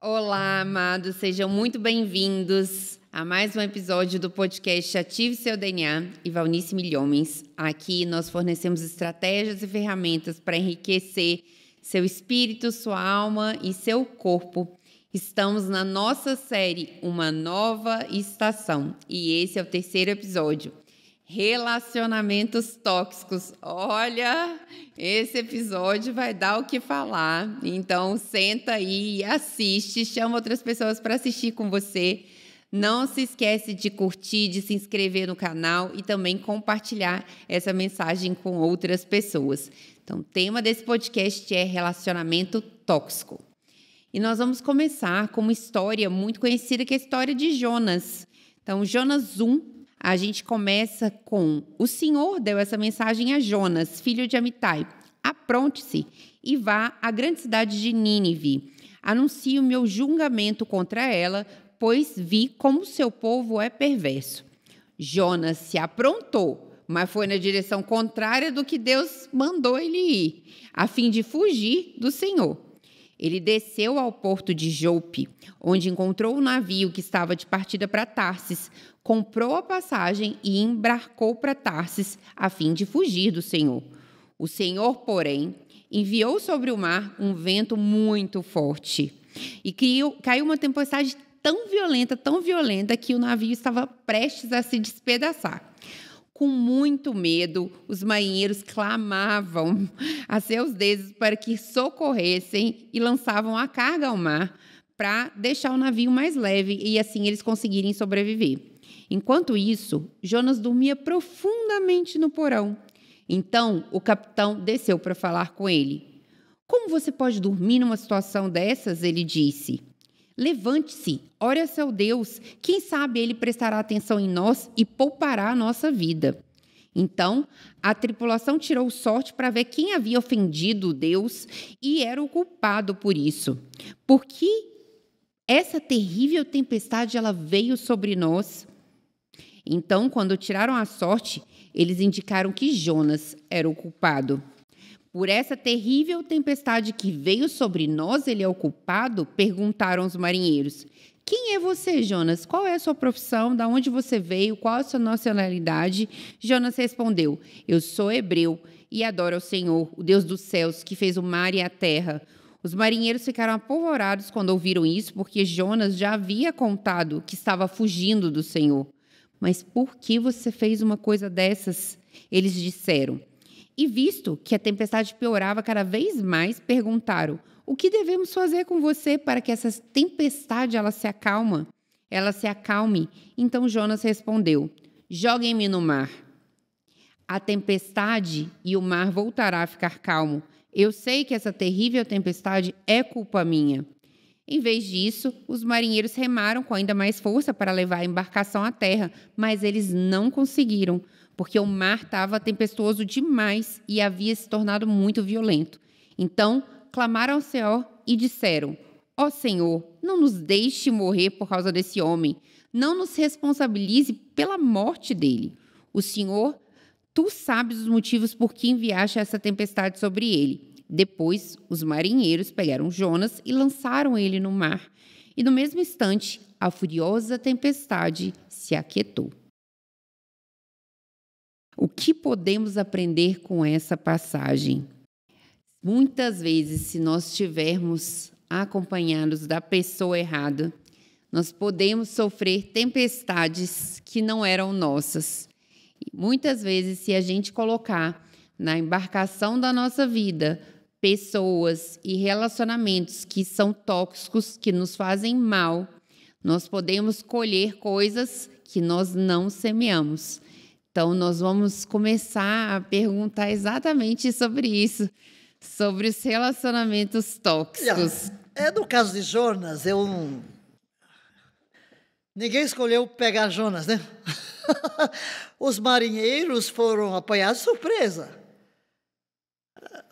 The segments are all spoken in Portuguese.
Olá, amados, sejam muito bem-vindos a mais um episódio do podcast Ative Seu DNA e Valnice Milhomens. Aqui nós fornecemos estratégias e ferramentas para enriquecer seu espírito, sua alma e seu corpo. Estamos na nossa série Uma Nova Estação e esse é o terceiro episódio. Relacionamentos tóxicos. Olha, esse episódio vai dar o que falar. Então, senta aí e assiste, chama outras pessoas para assistir com você. Não se esquece de curtir, de se inscrever no canal e também compartilhar essa mensagem com outras pessoas. Então, o tema desse podcast é relacionamento tóxico. E nós vamos começar com uma história muito conhecida, que é a história de Jonas. Então, Jonas 1 a gente começa com: O Senhor deu essa mensagem a Jonas, filho de Amitai. Apronte-se e vá à grande cidade de Nínive. Anuncie o meu julgamento contra ela, pois vi como seu povo é perverso. Jonas se aprontou, mas foi na direção contrária do que Deus mandou ele ir, a fim de fugir do Senhor. Ele desceu ao porto de Jope, onde encontrou o um navio que estava de partida para Tarsis, comprou a passagem e embarcou para Tarsis, a fim de fugir do Senhor. O Senhor, porém, enviou sobre o mar um vento muito forte e caiu uma tempestade tão violenta, tão violenta, que o navio estava prestes a se despedaçar. Com muito medo, os marinheiros clamavam a seus deuses para que socorressem e lançavam a carga ao mar para deixar o navio mais leve e assim eles conseguirem sobreviver. Enquanto isso, Jonas dormia profundamente no porão. Então, o capitão desceu para falar com ele. Como você pode dormir numa situação dessas? Ele disse. Levante-se, ore a seu Deus. Quem sabe ele prestará atenção em nós e poupará a nossa vida. Então, a tripulação tirou sorte para ver quem havia ofendido Deus e era o culpado por isso. Por que essa terrível tempestade ela veio sobre nós? Então, quando tiraram a sorte, eles indicaram que Jonas era o culpado. Por essa terrível tempestade que veio sobre nós, ele é o culpado? perguntaram os marinheiros. Quem é você, Jonas? Qual é a sua profissão? Da onde você veio? Qual a sua nacionalidade? Jonas respondeu: Eu sou hebreu e adoro ao Senhor, o Deus dos céus, que fez o mar e a terra. Os marinheiros ficaram apavorados quando ouviram isso, porque Jonas já havia contado que estava fugindo do Senhor. Mas por que você fez uma coisa dessas? Eles disseram. E visto que a tempestade piorava cada vez mais, perguntaram: O que devemos fazer com você para que essa tempestade ela se acalma? Ela se acalme. Então Jonas respondeu: Joguem-me no mar. A tempestade e o mar voltará a ficar calmo. Eu sei que essa terrível tempestade é culpa minha. Em vez disso, os marinheiros remaram com ainda mais força para levar a embarcação à terra, mas eles não conseguiram, porque o mar estava tempestuoso demais e havia se tornado muito violento. Então, clamaram ao Senhor e disseram: Ó oh Senhor, não nos deixe morrer por causa desse homem, não nos responsabilize pela morte dele. O Senhor, tu sabes os motivos por que enviaste essa tempestade sobre ele. Depois, os marinheiros pegaram Jonas e lançaram ele no mar, e no mesmo instante, a furiosa tempestade se aquietou. O que podemos aprender com essa passagem? Muitas vezes, se nós estivermos acompanhados da pessoa errada, nós podemos sofrer tempestades que não eram nossas. E muitas vezes, se a gente colocar na embarcação da nossa vida pessoas e relacionamentos que são tóxicos, que nos fazem mal, nós podemos colher coisas que nós não semeamos. Então, nós vamos começar a perguntar exatamente sobre isso, sobre os relacionamentos tóxicos. É, é no caso de Jonas, eu. Ninguém escolheu pegar Jonas, né? Os marinheiros foram apanhados surpresa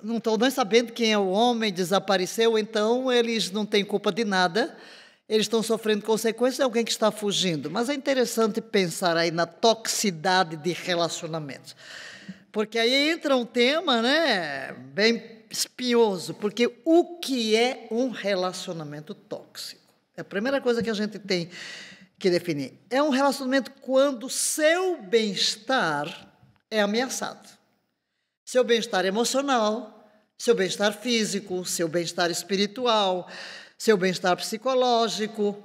não estão nem sabendo quem é o homem, desapareceu, então eles não têm culpa de nada, eles estão sofrendo consequências É alguém que está fugindo. Mas é interessante pensar aí na toxicidade de relacionamentos. Porque aí entra um tema né, bem espinhoso, porque o que é um relacionamento tóxico? É a primeira coisa que a gente tem que definir. É um relacionamento quando seu bem-estar é ameaçado. Seu bem-estar emocional, seu bem-estar físico, seu bem-estar espiritual, seu bem-estar psicológico.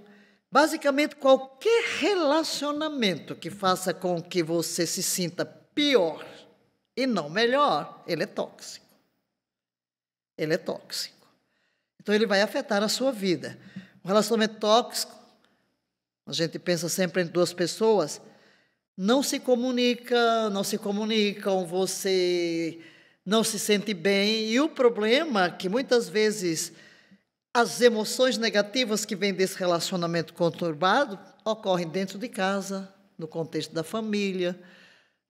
Basicamente, qualquer relacionamento que faça com que você se sinta pior e não melhor, ele é tóxico. Ele é tóxico. Então, ele vai afetar a sua vida. Um relacionamento tóxico, a gente pensa sempre em duas pessoas, não se comunica, não se comunicam, você não se sente bem. E o problema é que muitas vezes as emoções negativas que vêm desse relacionamento conturbado ocorrem dentro de casa, no contexto da família,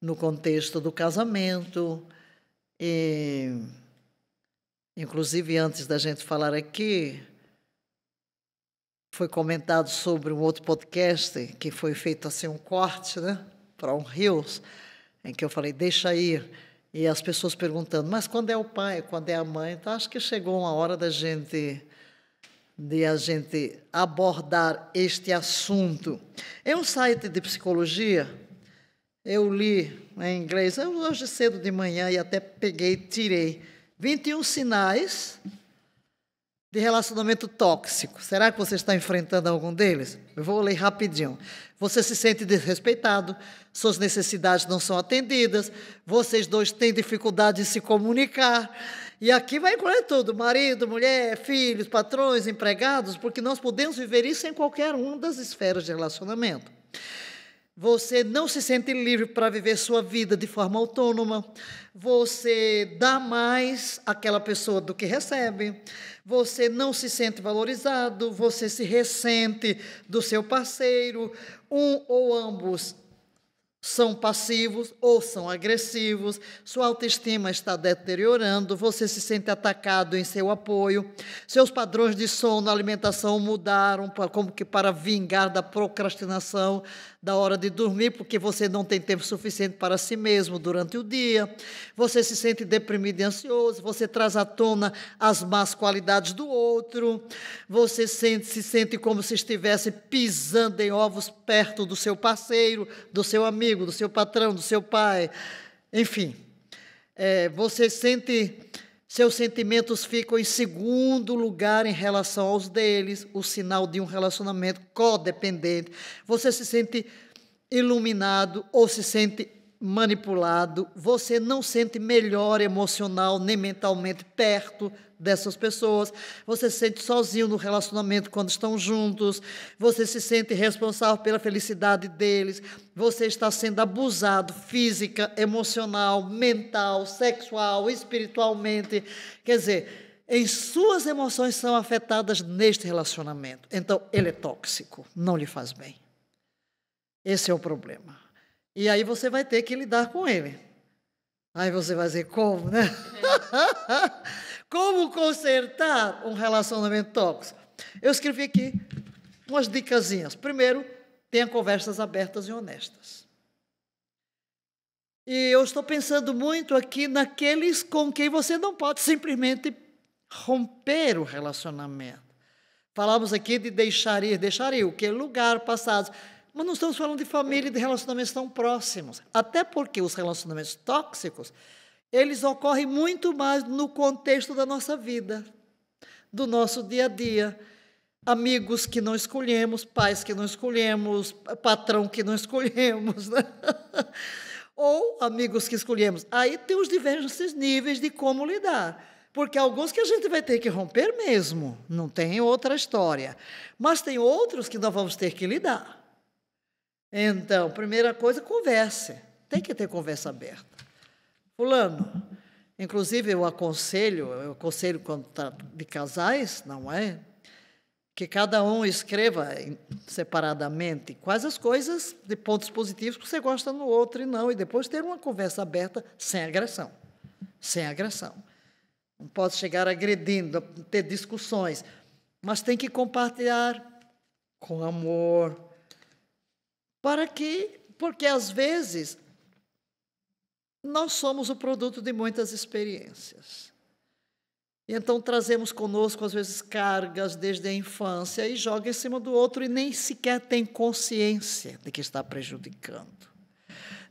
no contexto do casamento. E, inclusive, antes da gente falar aqui, foi comentado sobre um outro podcast que foi feito assim um corte, né, para um Rios, em que eu falei deixa ir e as pessoas perguntando, mas quando é o pai, quando é a mãe? Então, acho que chegou uma hora da gente de a gente abordar este assunto. é um site de psicologia, eu li em inglês, hoje cedo de manhã e até peguei, tirei 21 sinais de relacionamento tóxico. Será que você está enfrentando algum deles? Eu vou ler rapidinho. Você se sente desrespeitado, suas necessidades não são atendidas, vocês dois têm dificuldade em se comunicar. E aqui vai incluir tudo: marido, mulher, filhos, patrões, empregados, porque nós podemos viver isso em qualquer uma das esferas de relacionamento. Você não se sente livre para viver sua vida de forma autônoma. Você dá mais àquela pessoa do que recebe. Você não se sente valorizado. Você se ressente do seu parceiro. Um ou ambos são passivos ou são agressivos, sua autoestima está deteriorando, você se sente atacado em seu apoio, seus padrões de sono, alimentação mudaram como que para vingar da procrastinação da hora de dormir, porque você não tem tempo suficiente para si mesmo durante o dia, você se sente deprimido e ansioso, você traz à tona as más qualidades do outro, você sente, se sente como se estivesse pisando em ovos perto do seu parceiro, do seu amigo, amigo, do seu patrão, do seu pai, enfim. É, você sente, seus sentimentos ficam em segundo lugar em relação aos deles, o sinal de um relacionamento codependente. Você se sente iluminado ou se sente manipulado, você não sente melhor emocional nem mentalmente perto dessas pessoas, você se sente sozinho no relacionamento quando estão juntos, você se sente responsável pela felicidade deles, você está sendo abusado física, emocional, mental, sexual, espiritualmente. Quer dizer, em suas emoções são afetadas neste relacionamento. Então, ele é tóxico, não lhe faz bem. Esse é o problema. E aí você vai ter que lidar com ele. Aí você vai dizer, como, né? É. Como consertar um relacionamento tóxico? Eu escrevi aqui umas dicasinhas. Primeiro, tenha conversas abertas e honestas. E eu estou pensando muito aqui naqueles com quem você não pode simplesmente romper o relacionamento. Falamos aqui de deixar ir, deixar ir, o que? Lugar, passados. Mas não estamos falando de família e de relacionamentos tão próximos. Até porque os relacionamentos tóxicos eles ocorrem muito mais no contexto da nossa vida, do nosso dia a dia. Amigos que não escolhemos, pais que não escolhemos, patrão que não escolhemos, né? ou amigos que escolhemos. Aí tem os diversos níveis de como lidar. Porque alguns que a gente vai ter que romper mesmo, não tem outra história. Mas tem outros que nós vamos ter que lidar. Então, primeira coisa, converse. Tem que ter conversa aberta. Inclusive, eu aconselho, eu aconselho quando está de casais, não é? Que cada um escreva separadamente quais as coisas de pontos positivos que você gosta no outro e não, e depois ter uma conversa aberta sem agressão. Sem agressão. Não pode chegar agredindo, ter discussões, mas tem que compartilhar com amor. Para que, porque às vezes nós somos o produto de muitas experiências. E então trazemos conosco, às vezes, cargas desde a infância e joga em cima do outro e nem sequer tem consciência de que está prejudicando.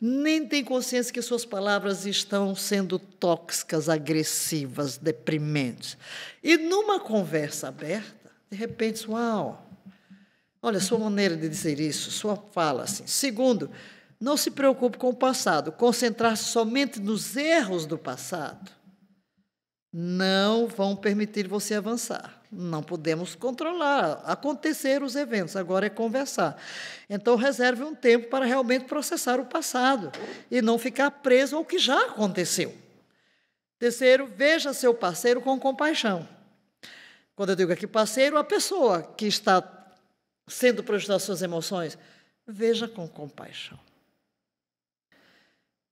Nem tem consciência que suas palavras estão sendo tóxicas, agressivas, deprimentes. E numa conversa aberta, de repente, uau, olha, sua maneira de dizer isso, sua fala assim. Segundo, não se preocupe com o passado. Concentrar-se somente nos erros do passado não vão permitir você avançar. Não podemos controlar, acontecer os eventos, agora é conversar. Então, reserve um tempo para realmente processar o passado e não ficar preso ao que já aconteceu. Terceiro, veja seu parceiro com compaixão. Quando eu digo aqui parceiro, a pessoa que está sendo prejudicada suas emoções, veja com compaixão.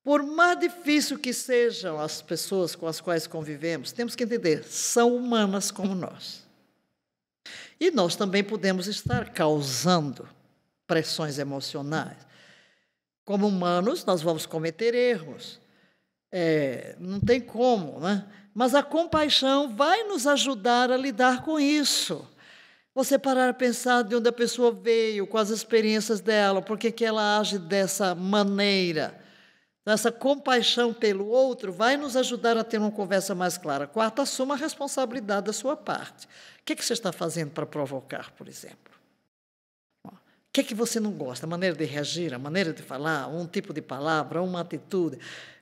Por mais difícil que sejam as pessoas com as quais convivemos, temos que entender, são humanas como nós. E nós também podemos estar causando pressões emocionais. Como humanos, nós vamos cometer erros. É, não tem como, né? Mas a compaixão vai nos ajudar a lidar com isso. Você parar a pensar de onde a pessoa veio, com as experiências dela, por que ela age dessa maneira. Essa compaixão pelo outro vai nos ajudar a ter uma conversa mais clara. Quarta, assuma a responsabilidade da sua parte. O que, é que você está fazendo para provocar, por exemplo? O que é que você não gosta? A maneira de reagir, a maneira de falar, um tipo de palavra, uma atitude,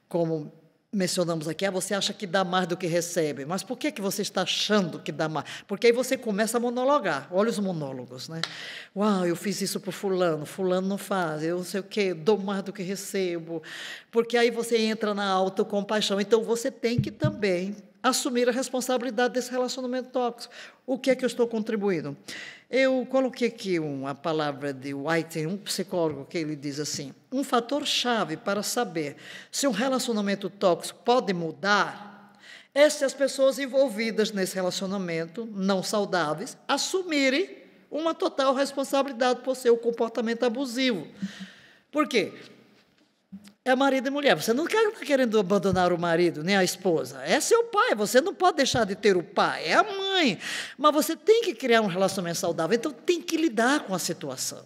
como mencionamos aqui, ah, você acha que dá mais do que recebe, mas por que, que você está achando que dá mais? Porque aí você começa a monologar, olha os monólogos, né? Uau, eu fiz isso para fulano, fulano não faz, eu não sei o quê, dou mais do que recebo, porque aí você entra na autocompaixão, então você tem que também assumir a responsabilidade desse relacionamento tóxico. O que é que eu estou contribuindo? Eu coloquei aqui uma palavra de White, um psicólogo, que ele diz assim: um fator chave para saber se um relacionamento tóxico pode mudar é se as pessoas envolvidas nesse relacionamento não saudáveis assumirem uma total responsabilidade por seu comportamento abusivo. Por quê? é marido e mulher. Você não está querendo abandonar o marido nem a esposa. É seu pai. Você não pode deixar de ter o pai. É a mãe. Mas você tem que criar um relacionamento saudável. Então tem que lidar com a situação.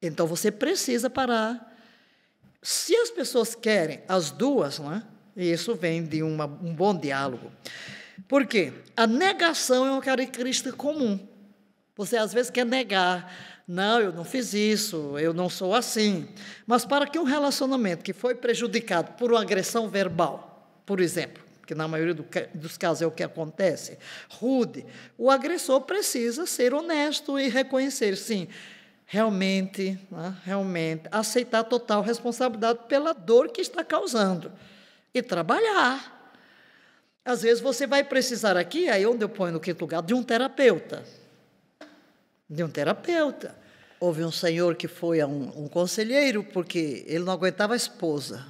Então você precisa parar. Se as pessoas querem, as duas, né? E isso vem de uma, um bom diálogo. Por quê? A negação é uma característica comum. Você às vezes quer negar não, eu não fiz isso, eu não sou assim. Mas para que um relacionamento que foi prejudicado por uma agressão verbal, por exemplo, que na maioria do, dos casos é o que acontece, rude, o agressor precisa ser honesto e reconhecer, sim, realmente, né, realmente, aceitar total responsabilidade pela dor que está causando e trabalhar. Às vezes você vai precisar aqui, aí onde eu ponho no quinto lugar, de um terapeuta de um terapeuta. Houve um senhor que foi a um, um conselheiro porque ele não aguentava a esposa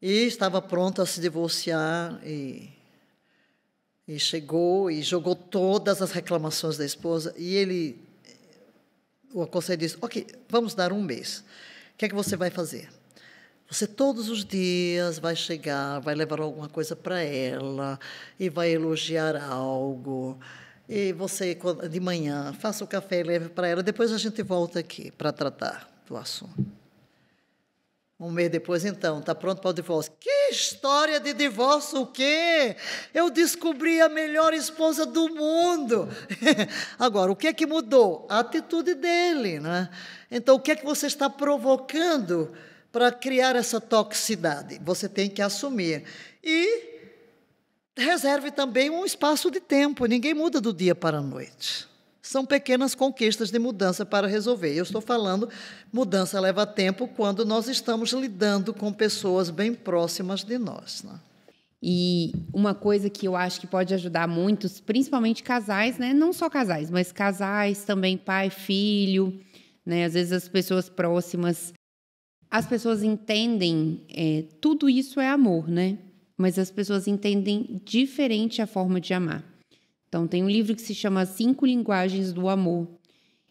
e estava pronto a se divorciar e, e chegou e jogou todas as reclamações da esposa e ele o conselheiro disse: "Ok, vamos dar um mês. O que é que você vai fazer?" Você todos os dias vai chegar, vai levar alguma coisa para ela e vai elogiar algo e você, de manhã, faça o café e leve para ela. Depois a gente volta aqui para tratar do assunto. Um mês depois, então, está pronto para o divórcio. Que história de divórcio, o quê? Eu descobri a melhor esposa do mundo. Agora, o que é que mudou? A atitude dele, né? Então, o que é que você está provocando para criar essa toxicidade? Você tem que assumir. E reserve também um espaço de tempo. Ninguém muda do dia para a noite. São pequenas conquistas de mudança para resolver. Eu estou falando, mudança leva tempo quando nós estamos lidando com pessoas bem próximas de nós. Né? E uma coisa que eu acho que pode ajudar muitos, principalmente casais, né? Não só casais, mas casais também, pai, filho, né? Às vezes as pessoas próximas, as pessoas entendem, é, tudo isso é amor, né? mas as pessoas entendem diferente a forma de amar. Então, tem um livro que se chama Cinco Linguagens do Amor.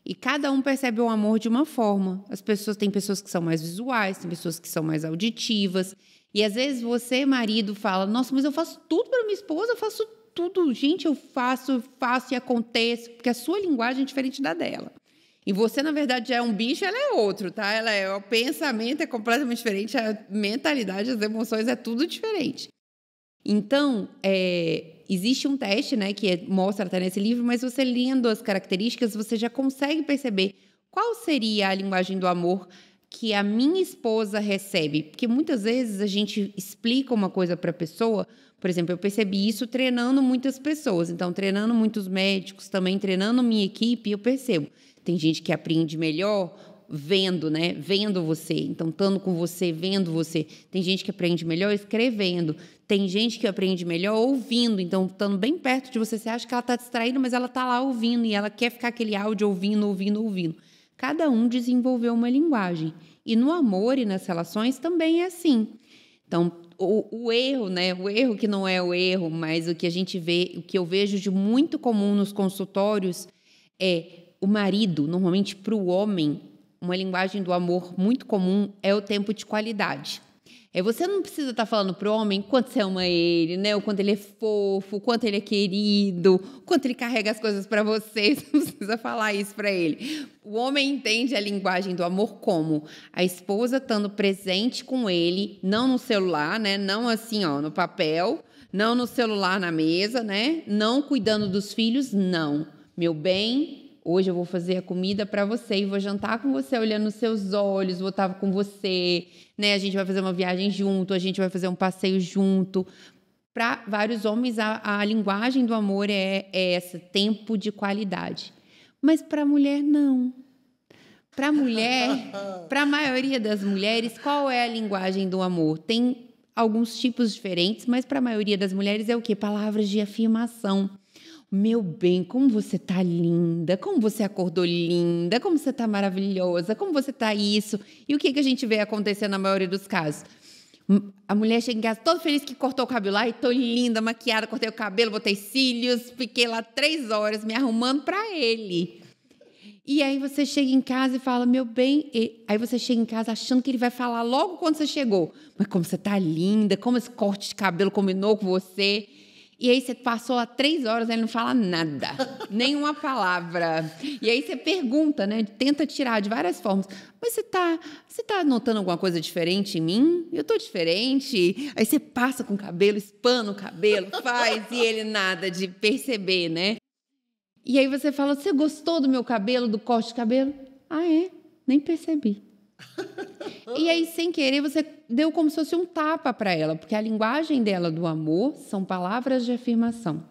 E cada um percebe o amor de uma forma. As pessoas têm pessoas que são mais visuais, tem pessoas que são mais auditivas. E às vezes você, marido, fala: "Nossa, mas eu faço tudo para minha esposa, eu faço tudo, gente, eu faço, faço e acontece", porque a sua linguagem é diferente da dela. E você, na verdade, é um bicho, ela é outro, tá? Ela é, o pensamento é completamente diferente, a mentalidade, as emoções é tudo diferente. Então, é, existe um teste, né, que é, mostra até nesse livro, mas você lendo as características, você já consegue perceber qual seria a linguagem do amor que a minha esposa recebe. Porque muitas vezes a gente explica uma coisa para a pessoa, por exemplo, eu percebi isso treinando muitas pessoas, então treinando muitos médicos, também treinando minha equipe, eu percebo. Tem gente que aprende melhor, vendo, né? Vendo você, então estando com você, vendo você. Tem gente que aprende melhor escrevendo, tem gente que aprende melhor ouvindo, então estando bem perto de você, você acha que ela está distraída, mas ela está lá ouvindo e ela quer ficar aquele áudio ouvindo, ouvindo, ouvindo. Cada um desenvolveu uma linguagem. E no amor e nas relações também é assim. Então, o, o, erro, né? O erro que não é o erro, mas o que a gente vê, o que eu vejo de muito comum nos consultórios é o marido, normalmente para o homem, uma linguagem do amor muito comum é o tempo de qualidade. É, você não precisa estar tá falando pro homem quanto você ama ele, né? O quanto ele é fofo, o quanto ele é querido, o quanto ele carrega as coisas para você. Você não precisa falar isso para ele. O homem entende a linguagem do amor como a esposa estando presente com ele, não no celular, né? Não assim, ó, no papel, não no celular na mesa, né? Não cuidando dos filhos, não. Meu bem, Hoje eu vou fazer a comida para você e vou jantar com você, olhando nos seus olhos, vou estar com você, né? A gente vai fazer uma viagem junto, a gente vai fazer um passeio junto. Para vários homens, a, a, linguagem do amor é, é essa, tempo de qualidade. Mas para a mulher, não. Para a mulher, para a maioria das mulheres, qual é a linguagem do amor? Tem alguns tipos diferentes, mas para a maioria das mulheres é o quê? Palavras de afirmação. Meu bem, como você tá linda, como você acordou linda, como você tá maravilhosa, como você tá isso. E o que, que a gente vê acontecer na maioria dos casos? A mulher chega em casa toda feliz que cortou o cabelo. Ai, tô linda, maquiada, cortei o cabelo, botei cílios, fiquei lá três horas me arrumando para ele. E aí você chega em casa e fala, meu bem. E... Aí você chega em casa achando que ele vai falar logo quando você chegou. Mas como você tá linda, como esse corte de cabelo combinou com você. E aí você passou lá três horas, ele não fala nada, nenhuma palavra. E aí você pergunta, né? Tenta tirar de várias formas. Mas você tá, você tá notando alguma coisa diferente em mim? Eu tô diferente. Aí você passa com o cabelo, espana o cabelo, faz e ele nada de perceber, né? E aí você fala: "Você gostou do meu cabelo, do corte de cabelo?" "Ah, é? Nem percebi." e aí, sem querer, você deu como se fosse um tapa para ela, porque a linguagem dela do amor são palavras de afirmação.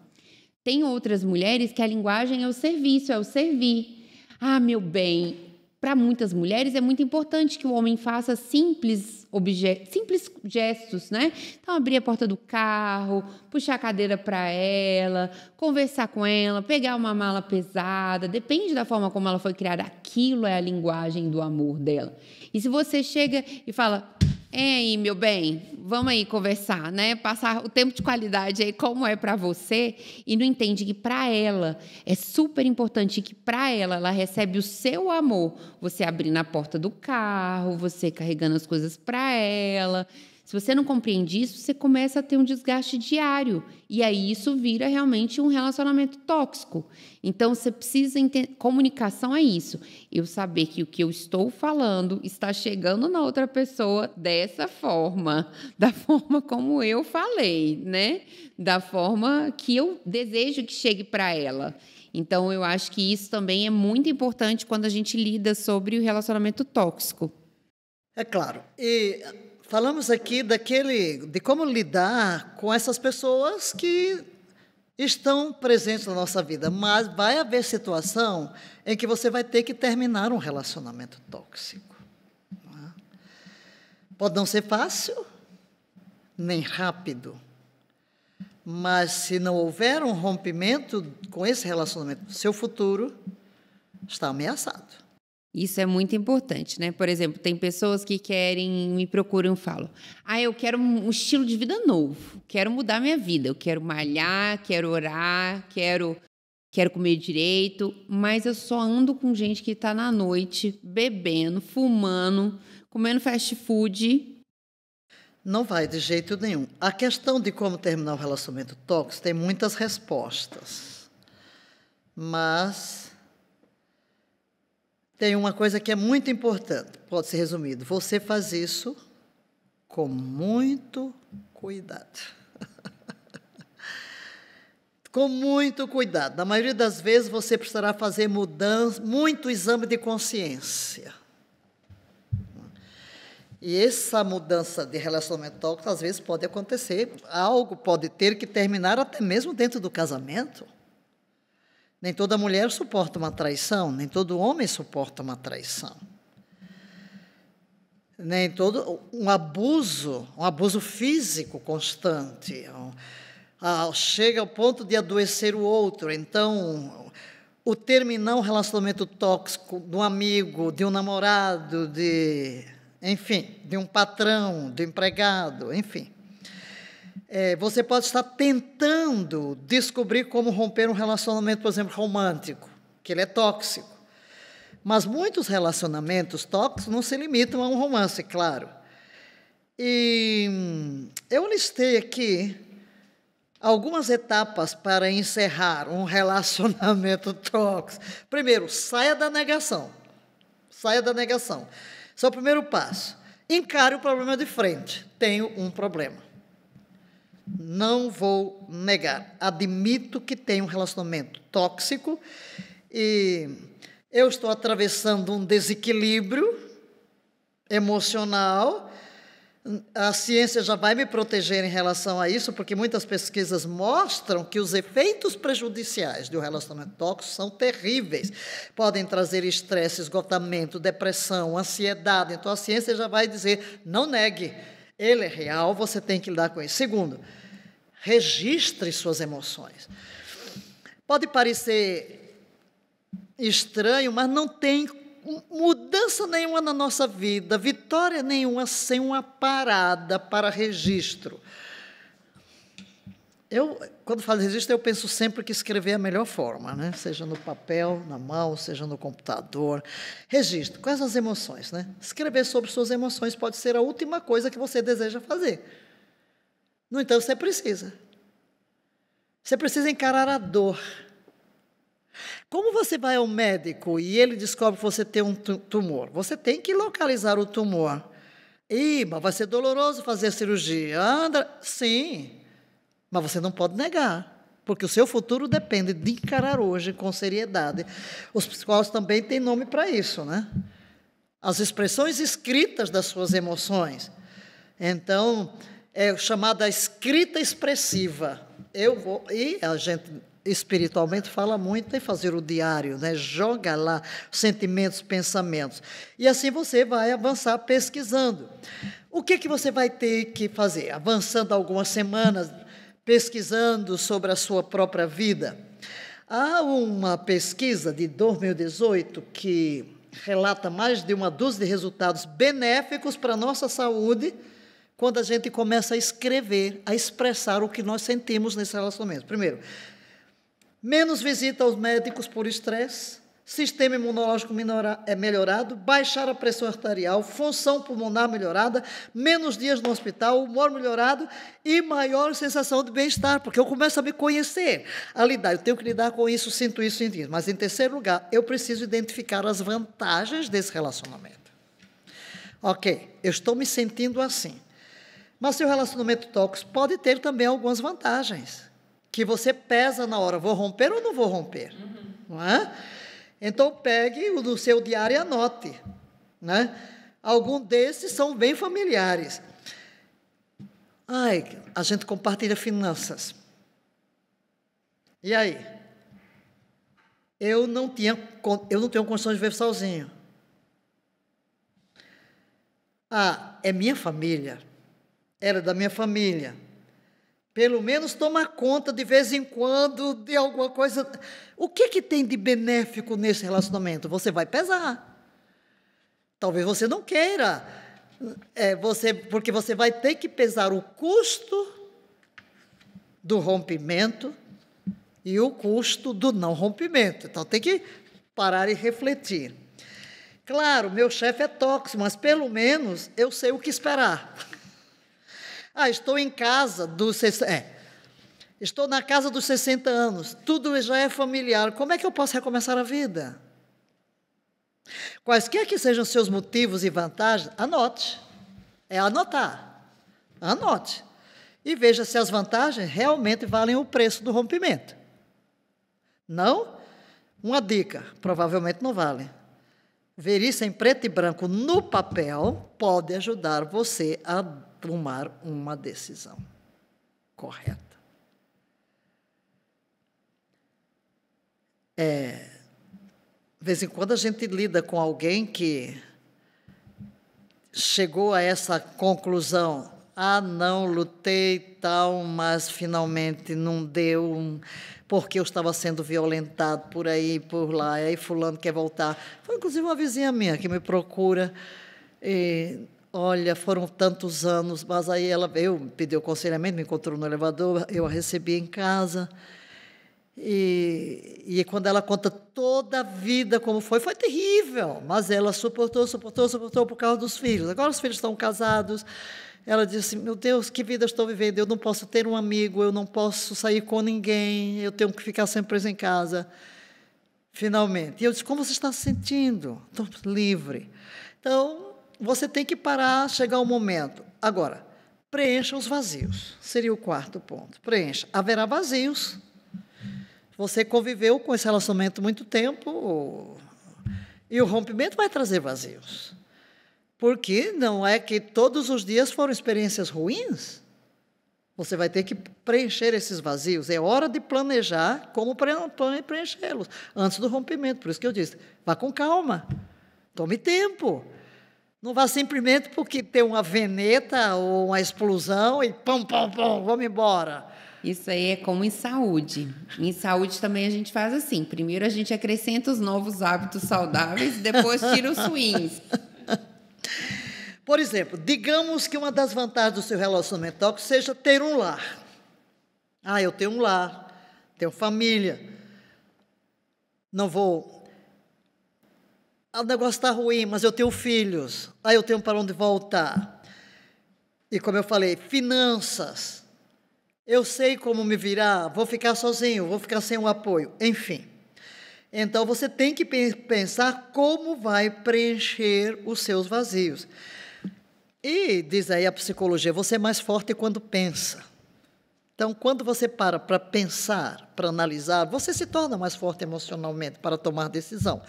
Tem outras mulheres que a linguagem é o serviço, é o servir. Ah, meu bem, para muitas mulheres é muito importante que o homem faça simples objetos, simples gestos, né? Então abrir a porta do carro, puxar a cadeira para ela, conversar com ela, pegar uma mala pesada, depende da forma como ela foi criada, aquilo é a linguagem do amor dela. E se você chega e fala: é aí, meu bem, vamos aí conversar, né? Passar o tempo de qualidade aí, como é para você, e não entende que para ela é super importante que para ela ela recebe o seu amor. Você abrindo a porta do carro, você carregando as coisas para ela, se você não compreende isso, você começa a ter um desgaste diário e aí isso vira realmente um relacionamento tóxico. Então você precisa entender, comunicação é isso. Eu saber que o que eu estou falando está chegando na outra pessoa dessa forma, da forma como eu falei, né? Da forma que eu desejo que chegue para ela. Então eu acho que isso também é muito importante quando a gente lida sobre o relacionamento tóxico. É claro. E falamos aqui daquele, de como lidar com essas pessoas que estão presentes na nossa vida, mas vai haver situação em que você vai ter que terminar um relacionamento tóxico. Pode não ser fácil, nem rápido, mas se não houver um rompimento com esse relacionamento, seu futuro está ameaçado. Isso é muito importante, né? Por exemplo, tem pessoas que querem, me procuram e falam: Ah, eu quero um estilo de vida novo, quero mudar minha vida, eu quero malhar, quero orar, quero, quero comer direito, mas eu só ando com gente que está na noite bebendo, fumando, comendo fast food. Não vai de jeito nenhum. A questão de como terminar o relacionamento tóxico tem muitas respostas, mas tem uma coisa que é muito importante, pode ser resumido. Você faz isso com muito cuidado. com muito cuidado. Na maioria das vezes você precisará fazer mudança, muito exame de consciência. E essa mudança de relacionamento tóxico, às vezes, pode acontecer. Algo pode ter que terminar até mesmo dentro do casamento. Nem toda mulher suporta uma traição, nem todo homem suporta uma traição. Nem todo um abuso, um abuso físico constante, ah, chega ao ponto de adoecer o outro. Então, o terminar um relacionamento tóxico de um amigo, de um namorado, de enfim, de um patrão, do empregado, enfim. É, você pode estar tentando descobrir como romper um relacionamento, por exemplo, romântico, que ele é tóxico. Mas muitos relacionamentos tóxicos não se limitam a um romance, claro. E hum, eu listei aqui algumas etapas para encerrar um relacionamento tóxico. Primeiro, saia da negação. Saia da negação. Esse é o primeiro passo. Encare o problema de frente. Tenho um problema não vou negar. Admito que tenho um relacionamento tóxico e eu estou atravessando um desequilíbrio emocional. A ciência já vai me proteger em relação a isso, porque muitas pesquisas mostram que os efeitos prejudiciais de um relacionamento tóxico são terríveis. Podem trazer estresse, esgotamento, depressão, ansiedade. Então a ciência já vai dizer: não negue, ele é real, você tem que lidar com ele. Segundo, registre suas emoções. Pode parecer estranho, mas não tem mudança nenhuma na nossa vida, vitória nenhuma sem uma parada para registro. Eu, quando falo registro, eu penso sempre que escrever é a melhor forma, né? seja no papel, na mão, seja no computador. Registro, quais as emoções? Né? Escrever sobre suas emoções pode ser a última coisa que você deseja fazer. No entanto, você precisa. Você precisa encarar a dor. Como você vai ao médico e ele descobre que você tem um tumor? Você tem que localizar o tumor. Ih, mas vai ser doloroso fazer a cirurgia. Andra, sim. Mas você não pode negar, porque o seu futuro depende de encarar hoje com seriedade. Os psicólogos também têm nome para isso, né? As expressões escritas das suas emoções. Então, é chamada escrita expressiva. Eu vou e a gente espiritualmente fala muito em fazer o diário, né? Joga lá sentimentos, pensamentos. E assim você vai avançar pesquisando. O que que você vai ter que fazer? Avançando algumas semanas pesquisando sobre a sua própria vida. Há uma pesquisa de 2018 que relata mais de uma dúzia de resultados benéficos para a nossa saúde quando a gente começa a escrever, a expressar o que nós sentimos nesse relacionamento. Primeiro, menos visita aos médicos por estresse, sistema imunológico é melhorado, baixar a pressão arterial, função pulmonar melhorada, menos dias no hospital, humor melhorado e maior sensação de bem-estar, porque eu começo a me conhecer, a lidar. Eu tenho que lidar com isso, sinto isso, sinto isso. Mas, em terceiro lugar, eu preciso identificar as vantagens desse relacionamento. Ok, eu estou me sentindo assim. Mas seu relacionamento tóxico pode ter também algumas vantagens, que você pesa na hora, vou romper ou não vou romper, uhum. não é? Então pegue o do seu diário e anote, né? Alguns desses são bem familiares. Ai, a gente compartilha finanças. E aí? Eu não tinha, eu não tenho condições de viver sozinho. Ah, é minha família era da minha família. Pelo menos tomar conta de vez em quando de alguma coisa. O que, é que tem de benéfico nesse relacionamento? Você vai pesar. Talvez você não queira, é, você, porque você vai ter que pesar o custo do rompimento e o custo do não rompimento. Então tem que parar e refletir. Claro, meu chefe é tóxico, mas pelo menos eu sei o que esperar. Ah, estou em casa dos. É, estou na casa dos 60 anos, tudo já é familiar. Como é que eu posso recomeçar a vida? Quaisquer que sejam seus motivos e vantagens, anote. É anotar. Anote. E veja se as vantagens realmente valem o preço do rompimento. Não? Uma dica: provavelmente não vale. Ver isso em preto e branco no papel pode ajudar você a tomar uma decisão correta. É, de vez em quando a gente lida com alguém que chegou a essa conclusão. Ah, não, lutei tal, mas finalmente não deu, porque eu estava sendo violentado por aí, por lá, e aí fulano quer voltar. Foi inclusive uma vizinha minha que me procura. E Olha, foram tantos anos, mas aí ela veio, pediu conselhamento, me encontrou no elevador, eu a recebi em casa. E, e quando ela conta toda a vida como foi, foi terrível, mas ela suportou, suportou, suportou por causa dos filhos. Agora os filhos estão casados. Ela disse: assim, Meu Deus, que vida estou vivendo! Eu não posso ter um amigo, eu não posso sair com ninguém, eu tenho que ficar sempre presa em casa. Finalmente. E eu disse: Como você está se sentindo? Estou livre. Então, você tem que parar, chegar o um momento. Agora, preencha os vazios. Seria o quarto ponto. Preencha. Haverá vazios. Você conviveu com esse relacionamento muito tempo e o rompimento vai trazer vazios. Porque não é que todos os dias foram experiências ruins. Você vai ter que preencher esses vazios. É hora de planejar como preenchê-los antes do rompimento. Por isso que eu disse: vá com calma, tome tempo. Não vá simplesmente porque tem uma veneta ou uma explosão e pum pum, pam, vamos embora. Isso aí é como em saúde. Em saúde também a gente faz assim: primeiro a gente acrescenta os novos hábitos saudáveis, depois tira os ruins. Por exemplo, digamos que uma das vantagens do seu relacionamento tóxico seja ter um lar. Ah, eu tenho um lar, tenho família, não vou ah, o negócio está ruim, mas eu tenho filhos, aí eu tenho para onde voltar. E como eu falei, finanças. Eu sei como me virar, vou ficar sozinho, vou ficar sem o apoio, enfim. Então você tem que pensar como vai preencher os seus vazios. E diz aí a psicologia, você é mais forte quando pensa. Então, quando você para para pensar, para analisar, você se torna mais forte emocionalmente para tomar decisão.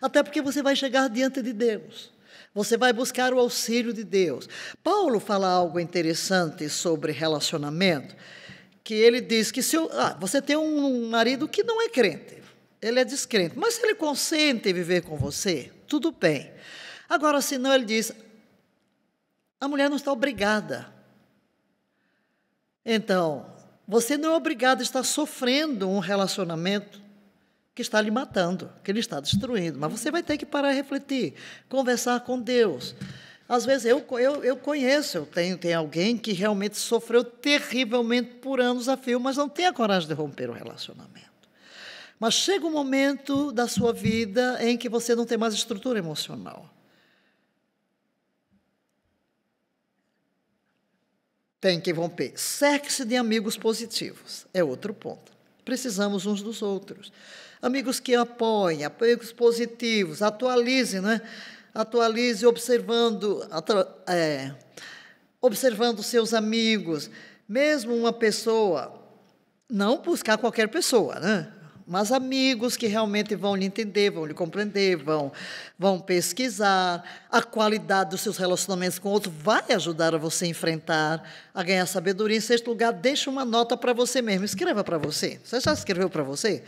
Até porque você vai chegar diante de Deus. Você vai buscar o auxílio de Deus. Paulo fala algo interessante sobre relacionamento, que ele diz que se eu, ah, você tem um marido que não é crente, ele é descrente, mas se ele consente em viver com você, tudo bem. Agora, se não, ele diz, a mulher não está obrigada. Então, você não é obrigado a estar sofrendo um relacionamento que está lhe matando, que ele está destruindo. Mas você vai ter que parar e refletir, conversar com Deus. Às vezes eu, eu, eu conheço, eu tenho, tem alguém que realmente sofreu terrivelmente por anos a fio, mas não tem a coragem de romper o relacionamento. Mas chega um momento da sua vida em que você não tem mais estrutura emocional. Tem que romper. Cerque-se de amigos positivos. É outro ponto. Precisamos uns dos outros. Amigos que apoiem, amigos positivos, atualize né? Atualize observando, é, observando seus amigos. Mesmo uma pessoa, não buscar qualquer pessoa, né? mas amigos que realmente vão lhe entender, vão lhe compreender, vão, vão pesquisar. A qualidade dos seus relacionamentos com outros vai ajudar a você enfrentar, a ganhar sabedoria. Em sexto lugar, deixa uma nota para você mesmo. Escreva para você. Você já escreveu para você?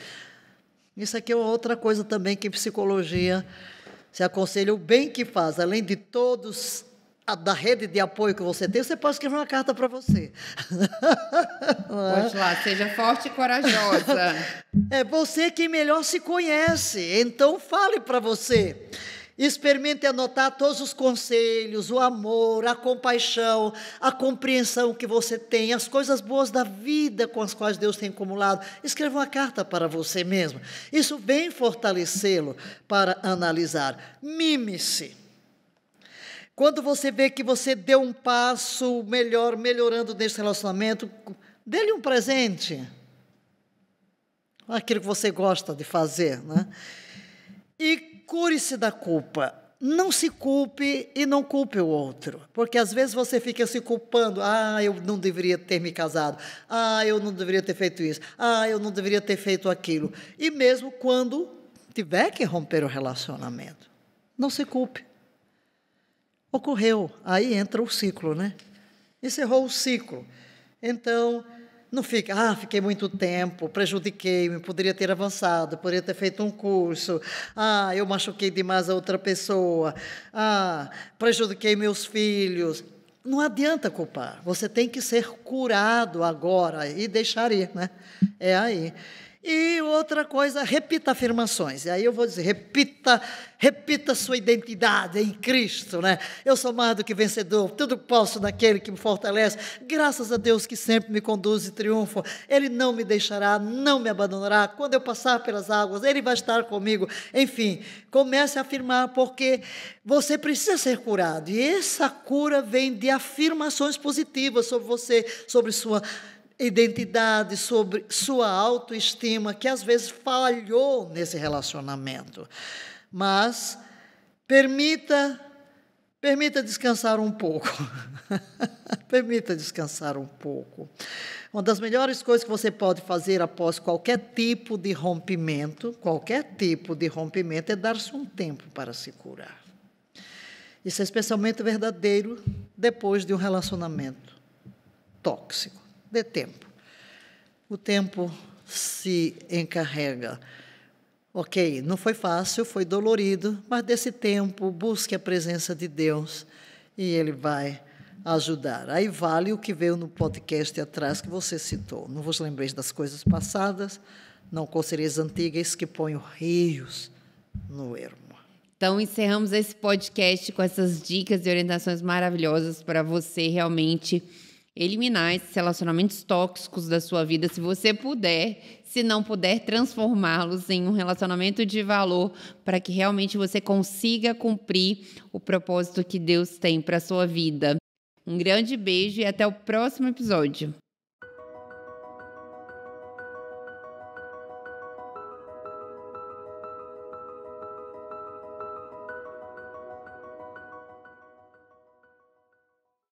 Isso aqui é outra coisa também que em psicologia se aconselha o bem que faz, além de todos da rede de apoio que você tem, você pode escrever uma carta para você. É? Pois lá, seja forte e corajosa. É você quem melhor se conhece, então fale para você. Experimente anotar todos os conselhos, o amor, a compaixão, a compreensão que você tem, as coisas boas da vida com as quais Deus tem acumulado. Escreva uma carta para você mesmo. Isso vem fortalecê-lo para analisar. Mime-se. Quando você vê que você deu um passo melhor, melhorando nesse relacionamento, dê-lhe um presente. Aquilo que você gosta de fazer, né? E cure-se da culpa. Não se culpe e não culpe o outro. Porque às vezes você fica se culpando. Ah, eu não deveria ter me casado. Ah, eu não deveria ter feito isso. Ah, eu não deveria ter feito aquilo. E mesmo quando tiver que romper o relacionamento, não se culpe. Ocorreu, aí entra o ciclo, né? Encerrou o ciclo. Então, não fica, ah, fiquei muito tempo, prejudiquei-me, poderia ter avançado, poderia ter feito um curso, ah, eu machuquei demais a outra pessoa, ah, prejudiquei meus filhos. Não adianta culpar, você tem que ser curado agora e deixar ir, né? É aí. E outra coisa, repita afirmações. E aí eu vou dizer, repita, repita sua identidade em Cristo, né? Eu sou mais do que vencedor, tudo posso naquele que me fortalece. Graças a Deus que sempre me conduz e triunfo. Ele não me deixará, não me abandonará. Quando eu passar pelas águas, ele vai estar comigo. Enfim, comece a afirmar porque você precisa ser curado. E essa cura vem de afirmações positivas sobre você, sobre sua identidade, sobre sua autoestima, que às vezes falhou nesse relacionamento. Mas permita permita descansar um pouco. permita descansar um pouco. Uma das melhores coisas que você pode fazer após qualquer tipo de rompimento, qualquer tipo de rompimento, é dar-se um tempo para se curar. Isso é especialmente verdadeiro depois de um relacionamento tóxico de tempo. O tempo se encarrega. Ok, não foi fácil, foi dolorido, mas desse tempo busque a presença de Deus e Ele vai ajudar. Aí vale o que veio no podcast atrás que você citou. Não vos lembreis das coisas passadas, não conselheis antigas que ponho rios no ermo. Então, encerramos esse podcast com essas dicas e orientações maravilhosas para você realmente eliminar esses relacionamentos tóxicos da sua vida, se você puder. Se não puder, transformá-los em um relacionamento de valor para que realmente você consiga cumprir o propósito que Deus tem para sua vida. Um grande beijo e até o próximo episódio.